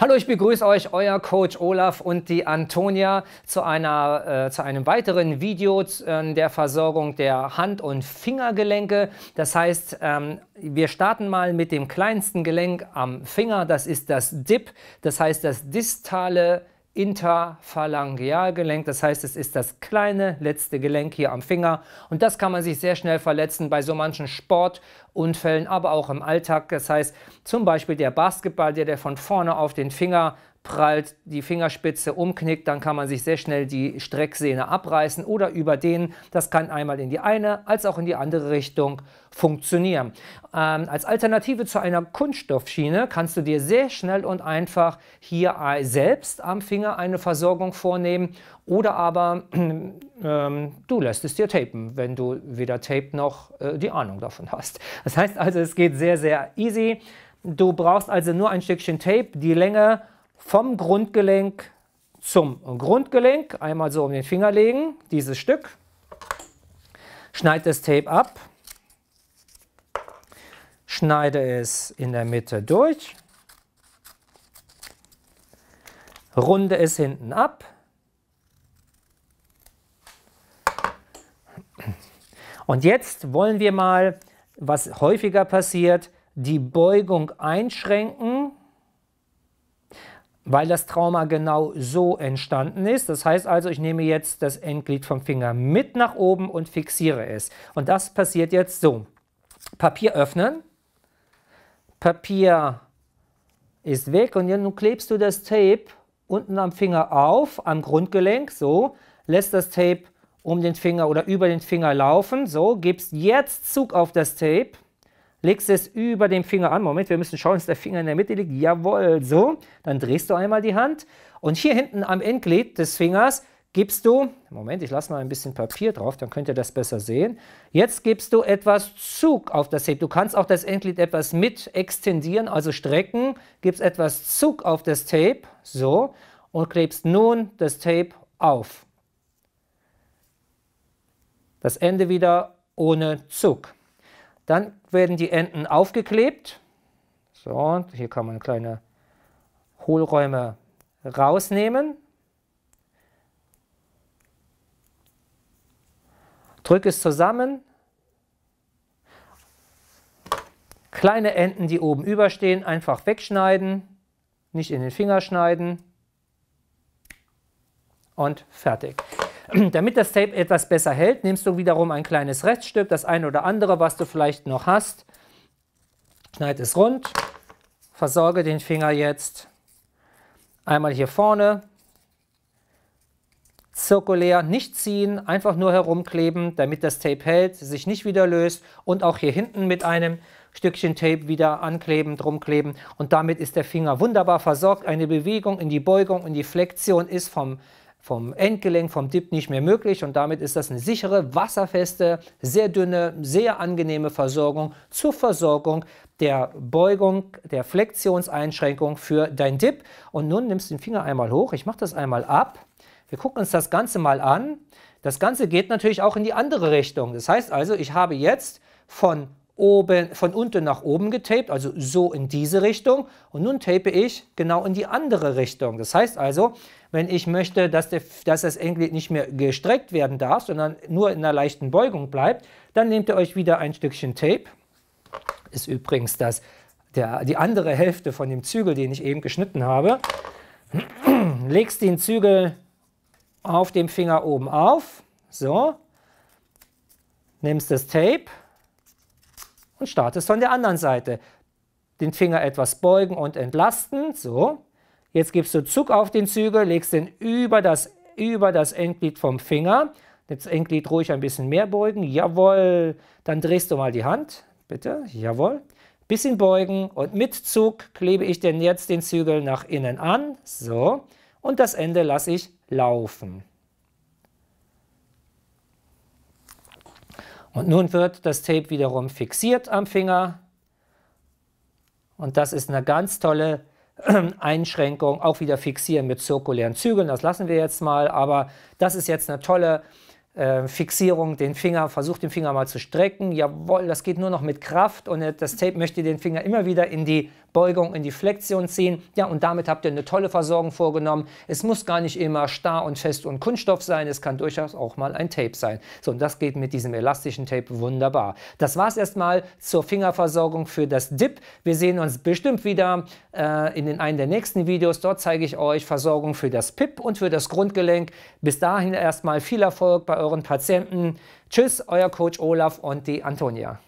Hallo, ich begrüße euch, euer Coach Olaf und die Antonia zu, einer, äh, zu einem weiteren Video äh, der Versorgung der Hand- und Fingergelenke. Das heißt, ähm, wir starten mal mit dem kleinsten Gelenk am Finger, das ist das DIP, das heißt das distale Interphalangealgelenk. Das heißt, es ist das kleine letzte Gelenk hier am Finger. Und das kann man sich sehr schnell verletzen bei so manchen Sportunfällen, aber auch im Alltag. Das heißt, zum Beispiel der Basketball, der, der von vorne auf den Finger prallt die Fingerspitze, umknickt, dann kann man sich sehr schnell die Strecksehne abreißen oder überdehnen. Das kann einmal in die eine als auch in die andere Richtung funktionieren. Ähm, als Alternative zu einer Kunststoffschiene kannst du dir sehr schnell und einfach hier selbst am Finger eine Versorgung vornehmen oder aber ähm, du lässt es dir tapen, wenn du weder Tape noch äh, die Ahnung davon hast. Das heißt also, es geht sehr, sehr easy. Du brauchst also nur ein Stückchen Tape, die Länge vom Grundgelenk zum Grundgelenk. Einmal so um den Finger legen, dieses Stück. schneide das Tape ab. Schneide es in der Mitte durch. Runde es hinten ab. Und jetzt wollen wir mal, was häufiger passiert, die Beugung einschränken weil das Trauma genau so entstanden ist. Das heißt also, ich nehme jetzt das Endglied vom Finger mit nach oben und fixiere es. Und das passiert jetzt so. Papier öffnen. Papier ist weg und nun klebst du das Tape unten am Finger auf, am Grundgelenk, so, lässt das Tape um den Finger oder über den Finger laufen, so, gibst jetzt Zug auf das Tape legst es über dem Finger an. Moment, wir müssen schauen, dass der Finger in der Mitte liegt. Jawohl, so. Dann drehst du einmal die Hand. Und hier hinten am Endglied des Fingers gibst du, Moment, ich lasse mal ein bisschen Papier drauf, dann könnt ihr das besser sehen. Jetzt gibst du etwas Zug auf das Tape. Du kannst auch das Endglied etwas mit extendieren, also strecken, gibst etwas Zug auf das Tape, so, und klebst nun das Tape auf. Das Ende wieder ohne Zug. Dann werden die Enden aufgeklebt. So, hier kann man kleine Hohlräume rausnehmen. Drücke es zusammen. Kleine Enden, die oben überstehen, einfach wegschneiden, nicht in den Finger schneiden und fertig. Damit das Tape etwas besser hält, nimmst du wiederum ein kleines Reststück, das ein oder andere, was du vielleicht noch hast, schneid es rund, versorge den Finger jetzt einmal hier vorne, zirkulär nicht ziehen, einfach nur herumkleben, damit das Tape hält, sich nicht wieder löst und auch hier hinten mit einem Stückchen Tape wieder ankleben, drumkleben und damit ist der Finger wunderbar versorgt. Eine Bewegung in die Beugung, in die Flexion ist vom vom Endgelenk, vom Dip nicht mehr möglich und damit ist das eine sichere, wasserfeste, sehr dünne, sehr angenehme Versorgung zur Versorgung der Beugung, der Flexionseinschränkung für dein Dip. Und nun nimmst du den Finger einmal hoch, ich mache das einmal ab. Wir gucken uns das Ganze mal an. Das Ganze geht natürlich auch in die andere Richtung. Das heißt also, ich habe jetzt von oben, von unten nach oben getaped, also so in diese Richtung. Und nun tape ich genau in die andere Richtung. Das heißt also, wenn ich möchte, dass, der, dass das Englied nicht mehr gestreckt werden darf, sondern nur in einer leichten Beugung bleibt, dann nehmt ihr euch wieder ein Stückchen Tape. Ist übrigens das, der, die andere Hälfte von dem Zügel, den ich eben geschnitten habe. Legst den Zügel auf dem Finger oben auf. So. Nimmst das Tape und startest von der anderen Seite. Den Finger etwas beugen und entlasten, so. Jetzt gibst du Zug auf den Zügel, legst den über das, über das Endglied vom Finger. Das Endglied ruhig ein bisschen mehr beugen, jawohl. Dann drehst du mal die Hand, bitte, jawohl. Bisschen beugen und mit Zug klebe ich denn jetzt den Zügel nach innen an, so. Und das Ende lasse ich laufen. Und nun wird das Tape wiederum fixiert am Finger. Und das ist eine ganz tolle Einschränkung, auch wieder fixieren mit zirkulären Zügeln, das lassen wir jetzt mal, aber das ist jetzt eine tolle äh, Fixierung, den Finger, versucht den Finger mal zu strecken, jawohl, das geht nur noch mit Kraft und das Tape möchte den Finger immer wieder in die Beugung in die Flexion ziehen. Ja, und damit habt ihr eine tolle Versorgung vorgenommen. Es muss gar nicht immer starr und fest und Kunststoff sein. Es kann durchaus auch mal ein Tape sein. So, und das geht mit diesem elastischen Tape wunderbar. Das war es erstmal zur Fingerversorgung für das Dip. Wir sehen uns bestimmt wieder äh, in den einen der nächsten Videos. Dort zeige ich euch Versorgung für das Pip und für das Grundgelenk. Bis dahin erstmal viel Erfolg bei euren Patienten. Tschüss, euer Coach Olaf und die Antonia.